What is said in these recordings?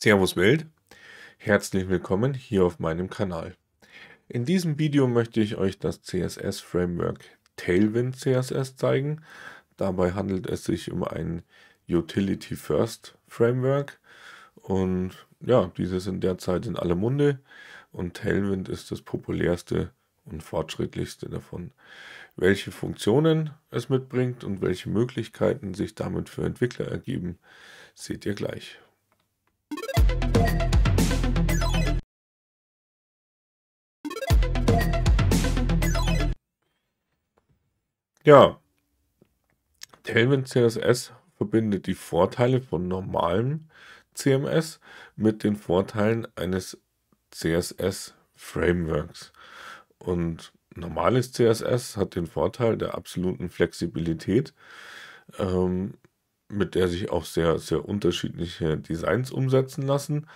Servus Welt, herzlich willkommen hier auf meinem Kanal. In diesem Video möchte ich euch das CSS-Framework Tailwind CSS zeigen. Dabei handelt es sich um ein Utility First Framework und ja, diese sind derzeit in aller Munde und Tailwind ist das populärste und fortschrittlichste davon. Welche Funktionen es mitbringt und welche Möglichkeiten sich damit für Entwickler ergeben, seht ihr gleich. Ja, Tailwind CSS verbindet die Vorteile von normalem CMS mit den Vorteilen eines CSS-Frameworks. Und normales CSS hat den Vorteil der absoluten Flexibilität, ähm, mit der sich auch sehr, sehr unterschiedliche Designs umsetzen lassen.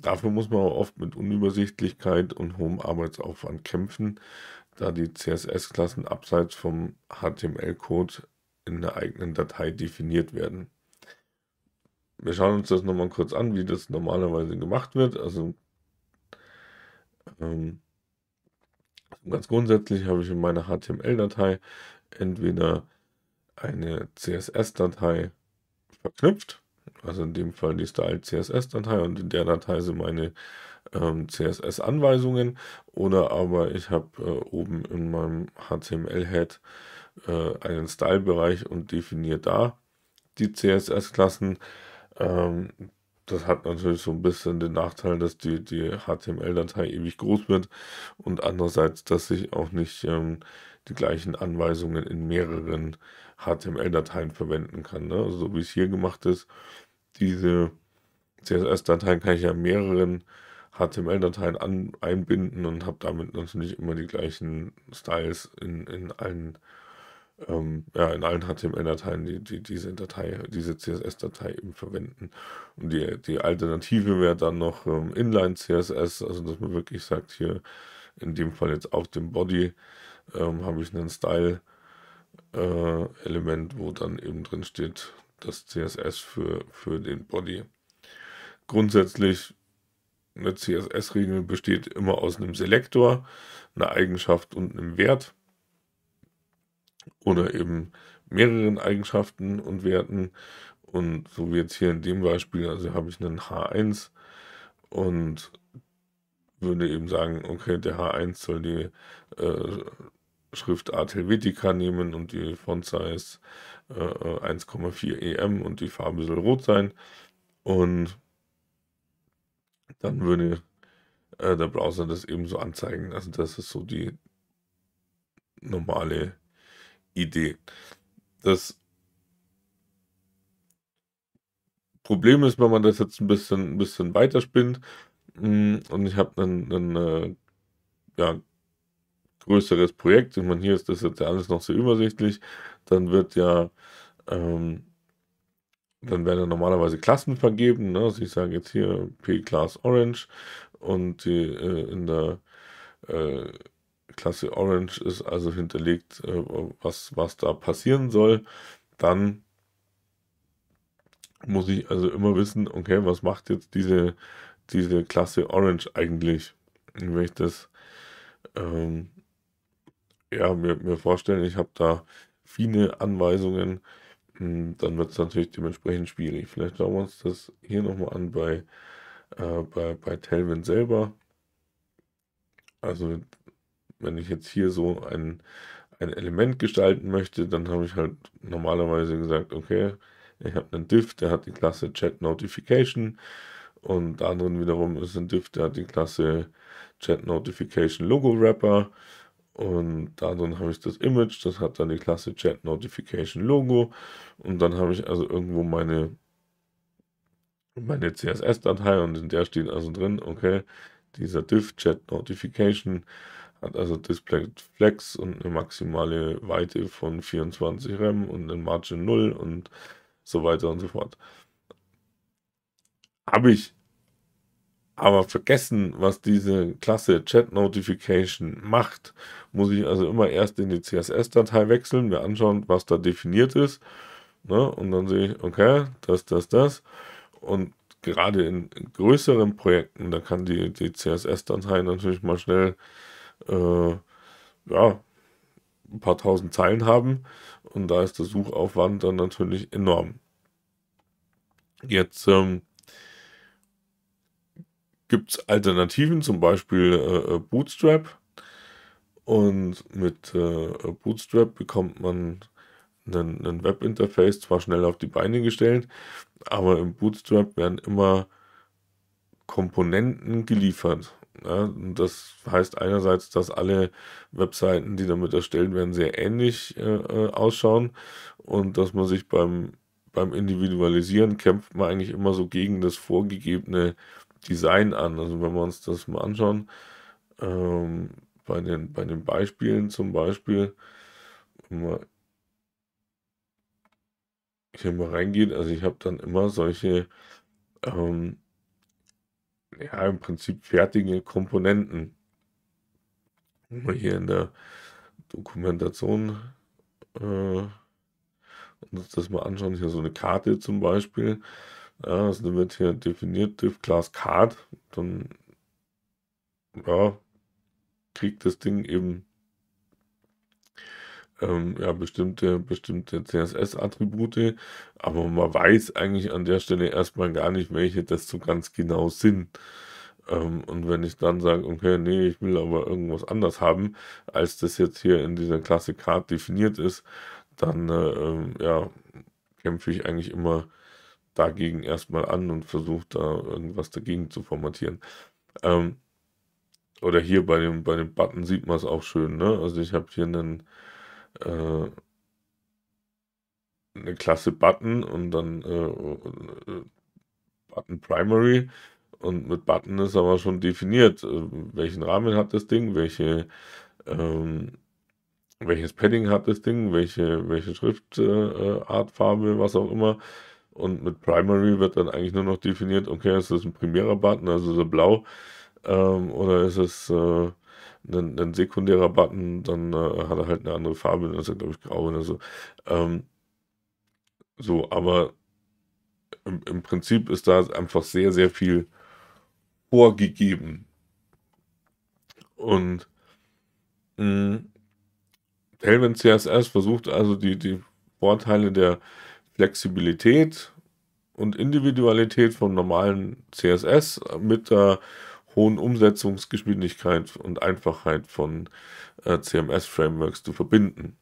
Dafür muss man aber oft mit Unübersichtlichkeit und hohem Arbeitsaufwand kämpfen, da die CSS-Klassen abseits vom HTML-Code in der eigenen Datei definiert werden. Wir schauen uns das nochmal kurz an, wie das normalerweise gemacht wird. Also ähm, ganz grundsätzlich habe ich in meiner HTML-Datei entweder eine CSS-Datei verknüpft, also in dem Fall die Style-CSS-Datei und in der Datei sind meine ähm, CSS-Anweisungen oder aber ich habe äh, oben in meinem HTML-Head äh, einen Style-Bereich und definiere da die CSS-Klassen. Ähm, das hat natürlich so ein bisschen den Nachteil, dass die, die HTML-Datei ewig groß wird und andererseits, dass ich auch nicht ähm, die gleichen Anweisungen in mehreren HTML-Dateien verwenden kann. Ne? Also so wie es hier gemacht ist, diese CSS-Dateien kann ich ja mehreren HTML-Dateien an, einbinden und habe damit natürlich immer die gleichen Styles in, in allen ähm, ja, in allen HTML-Dateien, die, die diese Datei, diese CSS-Datei eben verwenden. Und die, die Alternative wäre dann noch ähm, Inline-CSS, also dass man wirklich sagt, hier in dem Fall jetzt auf dem Body ähm, habe ich einen Style-Element, äh, wo dann eben drin steht, das CSS für, für den Body. Grundsätzlich eine CSS-Regel besteht immer aus einem Selektor, einer Eigenschaft und einem Wert oder eben mehreren Eigenschaften und Werten. Und so wie jetzt hier in dem Beispiel, also habe ich einen H1 und würde eben sagen, okay, der H1 soll die äh, Schriftart Helvetica nehmen und die Font Size äh, 1,4 äh, EM e und die Farbe soll rot sein. Und dann mhm. würde äh, der Browser das eben so anzeigen. Also das ist so die normale Idee. Das Problem ist, wenn man das jetzt ein bisschen, ein bisschen weiterspinnt mm, und ich habe ein, ein äh, ja, größeres Projekt, ich meine, hier ist das jetzt alles noch so übersichtlich, dann wird ja ähm, dann werden dann normalerweise Klassen vergeben. Ne? Also ich sage jetzt hier P-Class Orange und die äh, in der äh, Klasse Orange ist also hinterlegt, äh, was, was da passieren soll. Dann muss ich also immer wissen, okay, was macht jetzt diese, diese Klasse Orange eigentlich? Wenn ich das ähm, ja, mir, mir vorstellen, ich habe da viele Anweisungen hm, dann wird es natürlich dementsprechend schwierig. Vielleicht schauen wir uns das hier nochmal an bei, äh, bei, bei Telvin selber. Also wenn ich jetzt hier so ein, ein Element gestalten möchte, dann habe ich halt normalerweise gesagt, okay, ich habe einen Div, der hat die Klasse Chat Notification und da wiederum ist ein Div, der hat die Klasse Chat Notification Logo Wrapper und dann habe ich das Image, das hat dann die Klasse Chat Notification Logo. Und dann habe ich also irgendwo meine, meine CSS-Datei und in der steht also drin, okay, dieser div Chat Notification hat also Display Flex und eine maximale Weite von 24 RAM und eine Margin 0 und so weiter und so fort. Habe ich aber vergessen, was diese Klasse Chat Notification macht, muss ich also immer erst in die CSS-Datei wechseln, mir anschauen, was da definiert ist. Ne? Und dann sehe ich, okay, das, das, das. Und gerade in größeren Projekten, da kann die, die CSS-Datei natürlich mal schnell äh, ja, ein paar tausend Zeilen haben. Und da ist der Suchaufwand dann natürlich enorm. Jetzt ähm, gibt es Alternativen, zum Beispiel äh, äh, Bootstrap. Und mit äh, äh Bootstrap bekommt man einen, einen Webinterface zwar schnell auf die Beine gestellt, aber im Bootstrap werden immer Komponenten geliefert. Ja, ne? das heißt einerseits, dass alle Webseiten, die damit erstellt werden, sehr ähnlich äh, äh, ausschauen und dass man sich beim, beim Individualisieren kämpft man eigentlich immer so gegen das vorgegebene äh, Design an. Also wenn wir uns das mal anschauen, ähm, bei, den, bei den Beispielen zum Beispiel, wenn man hier mal reingeht, also ich habe dann immer solche, ähm, ja, im Prinzip fertige Komponenten. Wenn wir hier in der Dokumentation äh, uns das mal anschauen, hier so eine Karte zum Beispiel, ja, also dann wird hier definiert div class card. Dann ja, kriegt das Ding eben ähm, ja, bestimmte, bestimmte CSS-Attribute, aber man weiß eigentlich an der Stelle erstmal gar nicht, welche das so ganz genau sind. Ähm, und wenn ich dann sage, okay, nee, ich will aber irgendwas anders haben, als das jetzt hier in dieser Klasse Card definiert ist, dann äh, ähm, ja, kämpfe ich eigentlich immer dagegen erstmal an und versucht da irgendwas dagegen zu formatieren. Ähm, oder hier bei dem, bei dem Button sieht man es auch schön. Ne? Also ich habe hier einen, äh, eine Klasse Button und dann äh, äh, Button Primary. Und mit Button ist aber schon definiert, äh, welchen Rahmen hat das Ding, welche, ähm, welches Padding hat das Ding, welche, welche Schriftart, äh, Farbe, was auch immer. Und mit Primary wird dann eigentlich nur noch definiert, okay, ist das ein primärer Button, also so blau, ähm, oder ist es äh, ein, ein, sekundärer Button, dann äh, hat er halt eine andere Farbe, dann ist er, glaube ich, grau oder so. Ähm, so, aber im, im, Prinzip ist da einfach sehr, sehr viel vorgegeben. Und mh, Tailwind CSS versucht also die, die Vorteile der Flexibilität und Individualität vom normalen CSS mit der hohen Umsetzungsgeschwindigkeit und Einfachheit von äh, CMS-Frameworks zu verbinden.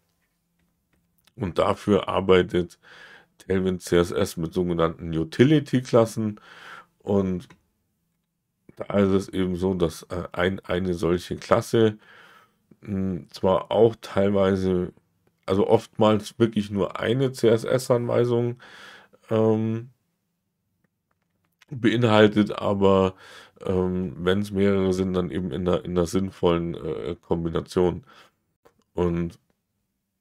Und dafür arbeitet Tailwind CSS mit sogenannten Utility-Klassen und da ist es eben so, dass äh, ein, eine solche Klasse mh, hm, zwar auch teilweise also oftmals wirklich nur eine CSS-Anweisung ähm, beinhaltet, aber ähm, wenn es mehrere sind, dann eben in einer, in einer sinnvollen äh, Kombination. Und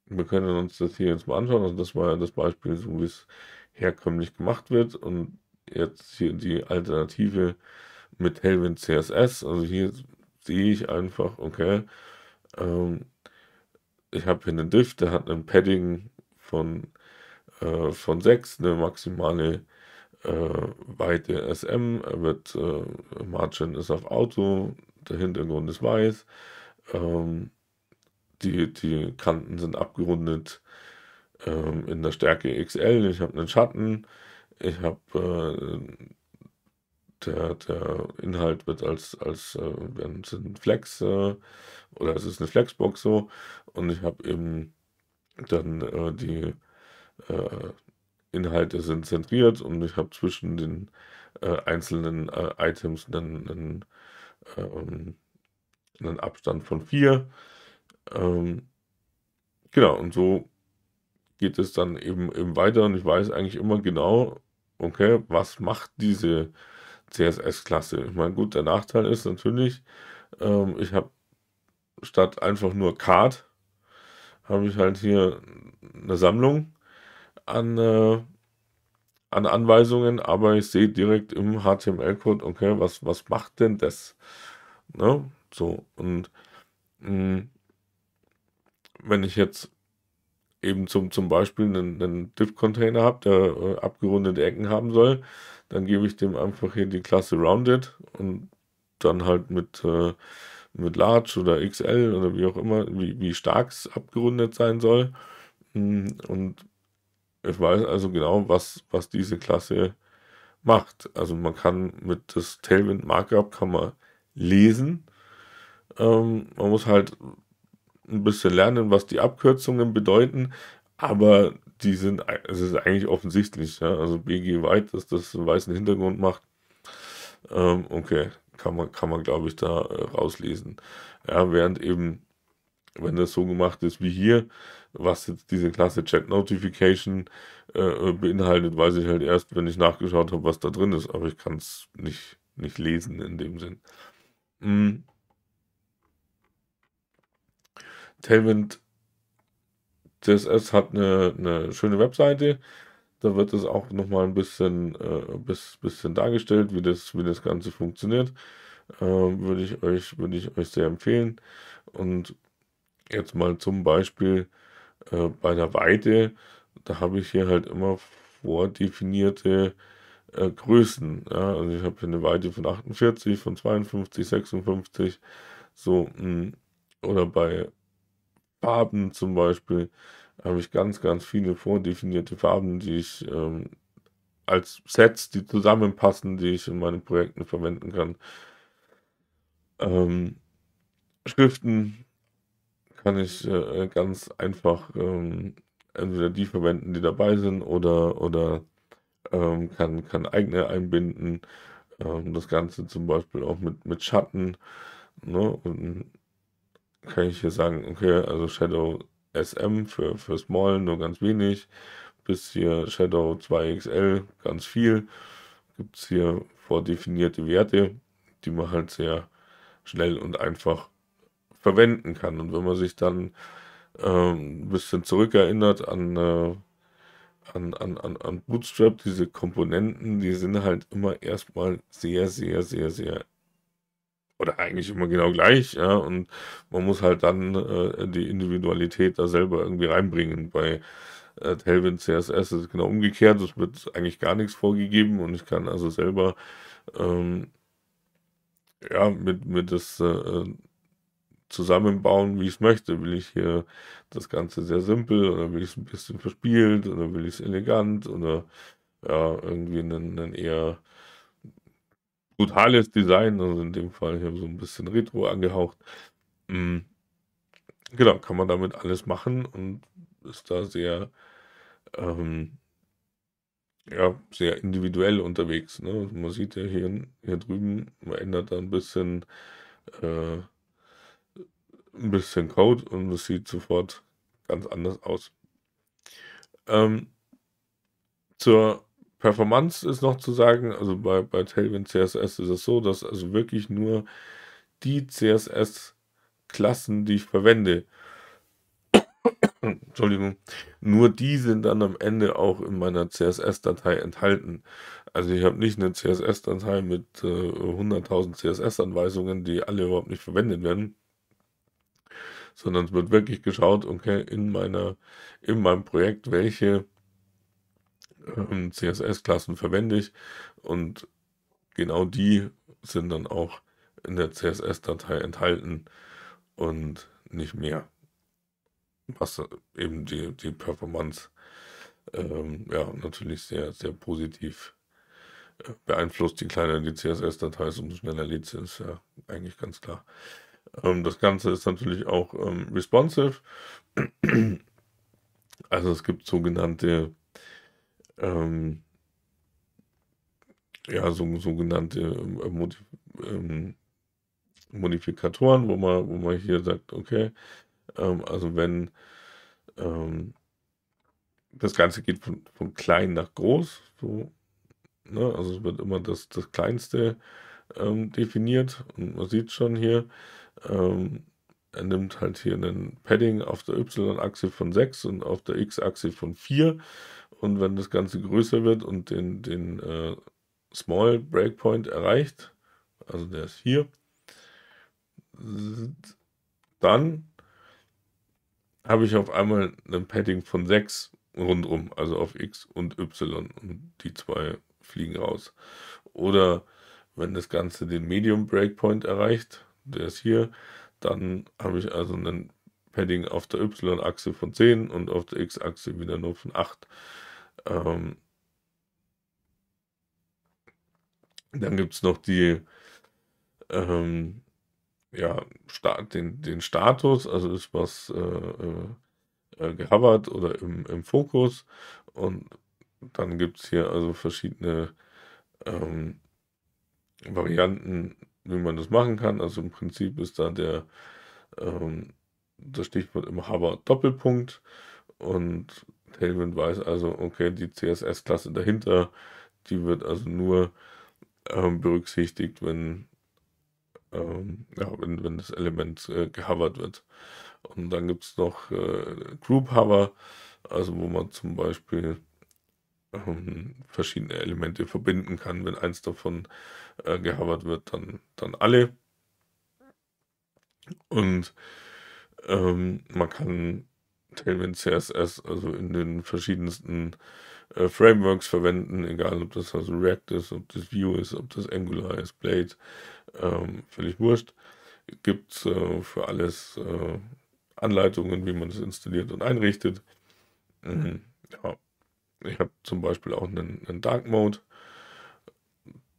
wir können uns das hier jetzt mal anschauen. Also das war ja das Beispiel, so wie es herkömmlich gemacht wird. Und jetzt hier die Alternative mit Hellwind CSS. Also hier sehe ich einfach, okay, ähm, ich habe hier einen Drift, der hat ein Padding von, äh, von 6, eine maximale äh, Weite SM, er wird, äh, Margin ist auf Auto, der Hintergrund ist weiß, ähm, die, die Kanten sind abgerundet ähm, in der Stärke XL, ich habe einen Schatten, ich habe äh, der, der Inhalt wird als, als äh, sind Flex äh, oder es ist eine Flexbox so und ich habe eben dann äh, die äh, Inhalte sind zentriert und ich habe zwischen den äh, einzelnen äh, Items einen, einen, äh, ähm, einen, Abstand von vier. Ähm, genau, und so geht es dann eben, eben weiter und ich weiß eigentlich immer genau, okay, was macht diese CSS-Klasse. Ich meine, gut, der Nachteil ist natürlich, ähm, ich habe statt einfach nur Card, habe ich halt hier eine Sammlung an, äh, an Anweisungen, aber ich sehe direkt im HTML-Code, okay, was, was macht denn das? Ne? So, und mh, mm, wenn ich jetzt eben zum, zum Beispiel einen, einen Div-Container habe, der äh, abgerundete Ecken haben soll, dann gebe ich dem einfach hier die Klasse Rounded und dann halt mit, äh, mit Large oder XL oder wie auch immer, wie, wie stark es abgerundet sein soll. Mm, und ich weiß also genau, was, was diese Klasse macht. Also man kann mit das Tailwind Markup kann man lesen. Ähm, man muss halt ein bisschen lernen, was die Abkürzungen bedeuten, aber die sind, es ist eigentlich offensichtlich, ja? also BG White, dass das einen weißen Hintergrund macht, ähm, okay, kann man, kann man glaube ich da äh, rauslesen. Ja, während eben, wenn das so gemacht ist wie hier, was jetzt diese Klasse Chat Notification äh, äh beinhaltet, weiß ich halt erst, wenn ich nachgeschaut habe, was da drin ist, aber ich kann es nicht, nicht lesen in dem Sinn. Mhm. Tailwind CSS hat eine, eine schöne Webseite. Da wird es auch nochmal ein bisschen, äh, bis, bisschen dargestellt, wie das, wie das Ganze funktioniert. Äh, würde ich euch, würde ich euch sehr empfehlen. Und jetzt mal zum Beispiel äh, bei der Weite, da habe ich hier halt immer vordefinierte äh, Größen. Ja? Also ich habe hier eine Weite von 48, von 52, 56, so mh. Hm. oder bei Farben zum Beispiel habe ich ganz, ganz viele vordefinierte Farben, die ich ähm, als Sets, die zusammenpassen, die ich in meinen Projekten verwenden kann. Ähm, Schriften kann ich äh, ganz einfach ähm, entweder die verwenden, die dabei sind, oder, oder ähm, kann, kann eigene einbinden. Ähm, das Ganze zum Beispiel auch mit, mit Schatten. Ne? Und, kann ich hier sagen, okay, also Shadow SM für, für Small nur ganz wenig, bis hier Shadow 2XL ganz viel. Gibt es hier vordefinierte Werte, die man halt sehr schnell und einfach verwenden kann. Und wenn man sich dann ähm, ein bisschen zurückerinnert an, äh, an, an, an, an Bootstrap, diese Komponenten, die sind halt immer erstmal sehr, sehr, sehr, sehr oder eigentlich immer genau gleich, ja. Und man muss halt dann äh, die Individualität da selber irgendwie reinbringen. Bei äh, Tailwind CSS ist es genau umgekehrt, es wird eigentlich gar nichts vorgegeben und ich kann also selber ähm, ja, mit, mit das äh, zusammenbauen, wie ich es möchte. Will ich hier das Ganze sehr simpel oder will ich es ein bisschen verspielt oder will ich es elegant oder ja, irgendwie einen, einen eher brutales Design, also in dem Fall hier so ein bisschen retro angehaucht. Mhm. Genau, kann man damit alles machen und ist da sehr, ähm, ja, sehr individuell unterwegs. Ne? Also man sieht ja hier, hier drüben, man ändert da ein bisschen, äh, ein bisschen Code und es sieht sofort ganz anders aus. Ähm, zur Performance ist noch zu sagen, also bei, bei Tailwind CSS ist es so, dass also wirklich nur die CSS-Klassen, die ich verwende, Entschuldigung, nur die sind dann am Ende auch in meiner CSS-Datei enthalten. Also ich habe nicht eine CSS-Datei mit äh, 100.000 CSS-Anweisungen, die alle überhaupt nicht verwendet werden, sondern es wird wirklich geschaut, okay, in meiner, in meinem Projekt, welche ähm, CSS-Klassen verwende ich und genau die sind dann auch in der CSS-Datei enthalten und nicht mehr. Was eben die, die Performance ähm, ja, natürlich sehr, sehr positiv äh, beeinflusst. Je kleiner die CSS-Datei ist, umso schneller lädt sie, ist ja eigentlich ganz klar. Ähm, das Ganze ist natürlich auch ähm, responsive. Also es gibt sogenannte ähm, ja, so, sogenannte ähm, äh, Modif ähm, Modifikatoren, wo man, wo man hier sagt, okay, ähm, also wenn ähm, das Ganze geht von, von klein nach groß, so, ne? also es wird immer das, das Kleinste ähm, definiert und man sieht schon hier, ähm, er nimmt halt hier einen Padding auf der Y-Achse von 6 und auf der X-Achse von 4. Und wenn das Ganze größer wird und den, den äh, Small Breakpoint erreicht, also der ist hier, dann habe ich auf einmal ein Padding von 6 rundum, also auf X und Y. Und die zwei fliegen raus. Oder wenn das Ganze den Medium Breakpoint erreicht, der ist hier, dann habe ich also einen Padding auf der Y-Achse von 10 und auf der X-Achse wieder nur von 8. Ähm, dann gibt es noch die, ähm, ja, den, den Status, also ist was äh, äh, äh gehovert oder im, im Fokus. Und dann gibt es hier also verschiedene ähm, Varianten, wie man das machen kann. Also im Prinzip ist da der ähm, das Stichwort im Hover Doppelpunkt und Tailwind weiß also, okay, die CSS-Klasse dahinter, die wird also nur ähm, berücksichtigt, wenn, ähm, ja, wenn, wenn das Element äh, gehovert wird. Und dann gibt es noch äh, Group Hover, also wo man zum Beispiel ähm, verschiedene Elemente verbinden kann. Wenn eins davon äh, gehabert wird, dann, dann alle. Und ähm, man kann Tailwind CSS also in den verschiedensten äh, Frameworks verwenden, egal ob das also React ist, ob das Vue ist, ob das Angular ist, Blade, ähm, völlig wurscht. Gibt es äh, für alles äh, Anleitungen, wie man es installiert und einrichtet. Mhm. Ja, ich habe zum Beispiel auch einen, einen, Dark Mode.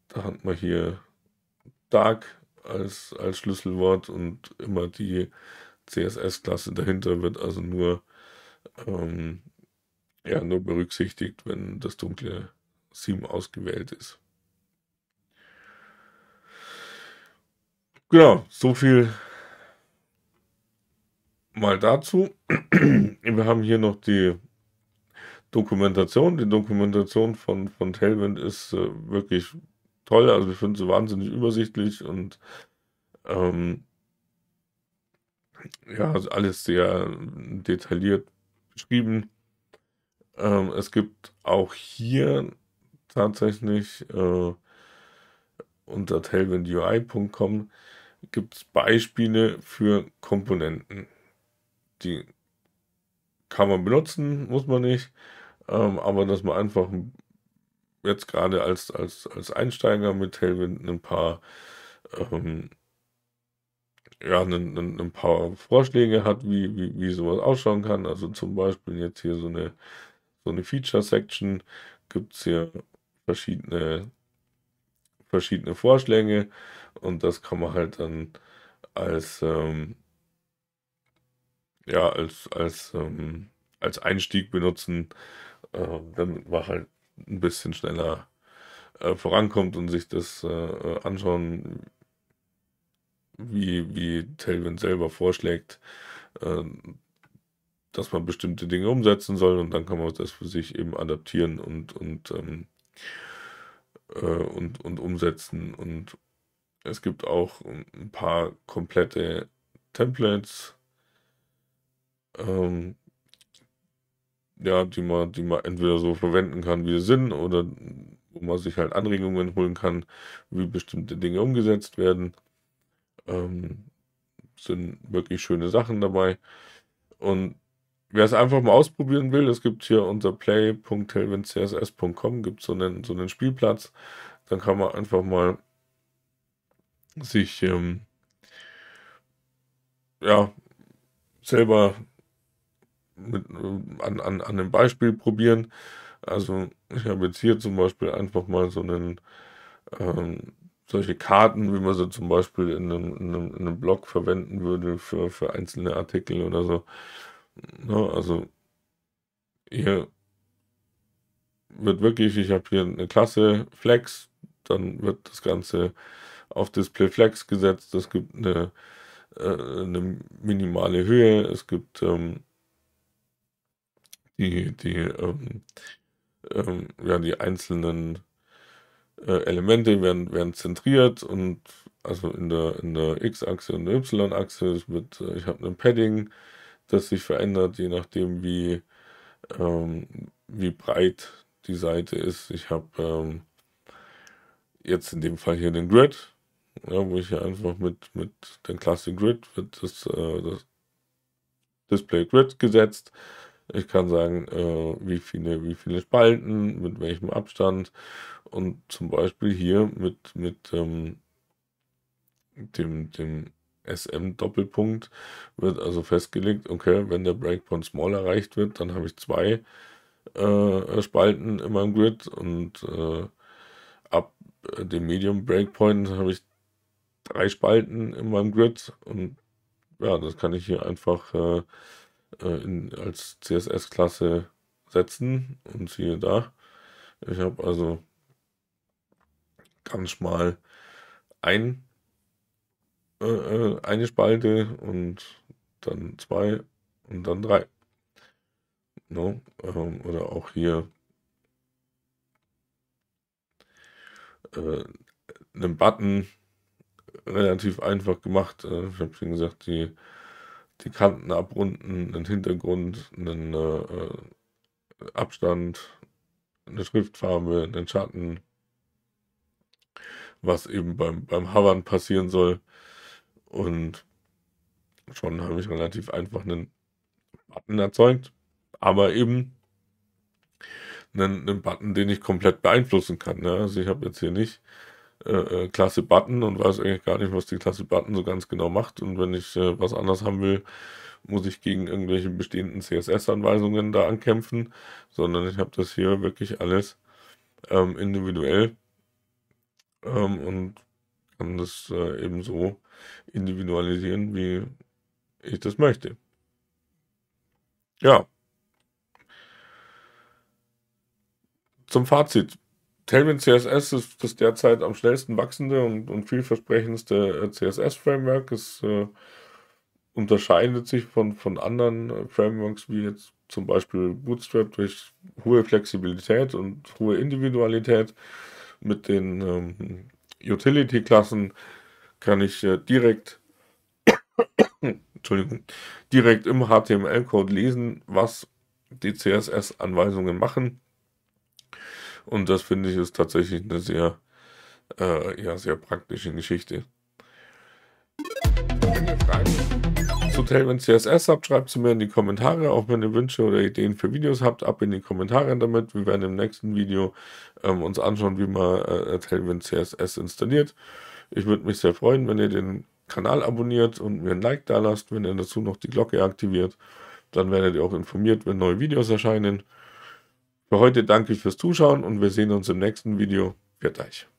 Da hat man hier Dark als, als Schlüsselwort und immer die CSS-Klasse dahinter wird also nur, ähm, ja, nur berücksichtigt, wenn das dunkle Theme ausgewählt ist. Genau, so viel mal dazu. Wir haben hier noch die Dokumentation. Die Dokumentation von, von Tailwind ist äh, wirklich toll. Also ich finde sie wahnsinnig übersichtlich und ähm, ja, also alles sehr detailliert beschrieben. Ähm, es gibt auch hier tatsächlich äh, unter tailwindui.com gibt es Beispiele für Komponenten. Die kann man benutzen, muss man nicht. Ähm, aber dass man einfach jetzt gerade als, als, als Einsteiger mit Tailwind ein paar, ähm, ja, ein, ein, ein, paar Vorschläge hat, wie, wie, wie sowas ausschauen kann. Also zum Beispiel jetzt hier so eine, so eine Feature-Section gibt es hier verschiedene, verschiedene Vorschläge und das kann man halt dann als, ähm, ja, als, als, ähm, als Einstieg benutzen, äh, damit man halt ein bisschen schneller äh, vorankommt und sich das äh, äh anschauen, wie, wie Tailwind selber vorschlägt, äh, dass man bestimmte Dinge umsetzen soll und dann kann man das für sich eben adaptieren und, und, ähm, äh, und, und umsetzen. Und es gibt auch ein paar komplette Templates. Ähm, ja, die man, die man entweder so verwenden kann, wie sie sind, oder wo man sich halt Anregungen holen kann, wie bestimmte Dinge umgesetzt werden. Ähm, sind wirklich schöne Sachen dabei. Und wer es einfach mal ausprobieren will, es gibt hier unter play.helvencss.com gibt so einen, so einen Spielplatz. Dann kann man einfach mal sich ähm, ja, selber mit, äh, an, an, an einem Beispiel probieren. Also ich habe jetzt hier zum Beispiel einfach mal so einen, ähm, solche Karten, wie man sie zum Beispiel in einem, in einem, in einem Blog verwenden würde für, für einzelne Artikel oder so. Ja, ne, also hier wird wirklich, ich habe hier eine Klasse Flex, dann wird das Ganze auf Display Flex gesetzt, es gibt eine, äh, eine minimale Höhe, es gibt ähm, die, die, ähm, ähm, ja, die einzelnen äh, Elemente werden, werden zentriert und also in der, in der X-Achse und der Y-Achse wird, äh, ich habe ein Padding, das sich verändert, je nachdem wie, ähm, wie breit die Seite ist. Ich habe ähm, jetzt in dem Fall hier den Grid, ja, wo ich hier einfach mit, mit der Klasse Grid wird das, äh, das Display Grid gesetzt habe. Ich kann sagen, äh, wie, viele, wie viele Spalten, mit welchem Abstand. Und zum Beispiel hier mit, mit ähm, dem, dem SM-Doppelpunkt wird also festgelegt, okay, wenn der Breakpoint small erreicht wird, dann habe ich zwei äh, Spalten in meinem Grid und äh, ab dem Medium Breakpoint habe ich drei Spalten in meinem Grid und ja, das kann ich hier einfach äh, äh, in, als CSS-Klasse setzen und siehe da, ich habe also ganz schmal ein, äh, äh, eine Spalte und dann zwei und dann drei. No? Ähm, oder auch hier äh, einen Button relativ einfach gemacht. Äh, ich habe schon gesagt, die die Kanten abrunden, einen Hintergrund, einen äh, äh, Abstand, eine Schriftfarbe, einen Schatten, was eben beim, beim Havern passieren soll. Und schon habe ich relativ einfach einen Button erzeugt, aber eben einen, einen Button, den ich komplett beeinflussen kann. Ne? Also ich habe jetzt hier nicht äh, äh, klasse Button und weiß eigentlich gar nicht, was die Klasse Button so ganz genau macht. Und wenn ich äh, was anders haben will, muss ich gegen irgendwelche bestehenden CSS-Anweisungen da ankämpfen, sondern ich habe das hier wirklich alles ähm, individuell ähm, und kann das äh, eben so individualisieren, wie ich das möchte. Ja. Zum Fazit. Tailwind CSS ist das derzeit am schnellsten wachsende und, und vielversprechendste äh, CSS-Framework. Es äh, unterscheidet sich von, von anderen äh, Frameworks wie jetzt zum Beispiel Bootstrap durch hohe Flexibilität und hohe Individualität. Mit den ähm, Utility-Klassen kann ich äh, direkt Entschuldigung, direkt im HTML-Code lesen, was die CSS-Anweisungen machen. Und das finde ich ist tatsächlich eine sehr, äh, ja, sehr praktische Geschichte. Wenn ihr Fragen zu Tailwind CSS habt, schreibt sie mir in die Kommentare. Auch wenn ihr Wünsche oder Ideen für Videos habt, ab in die Kommentare damit. Wir werden im nächsten Video ähm, uns anschauen, wie man äh, Tailwind CSS installiert. Ich würde mich sehr freuen, wenn ihr den Kanal abonniert und mir ein Like da lasst. Wenn ihr dazu noch die Glocke aktiviert, dann werdet ihr auch informiert, wenn neue Videos erscheinen. Für heute danke ich fürs Zuschauen und wir sehen uns im nächsten Video. Pfiat euch.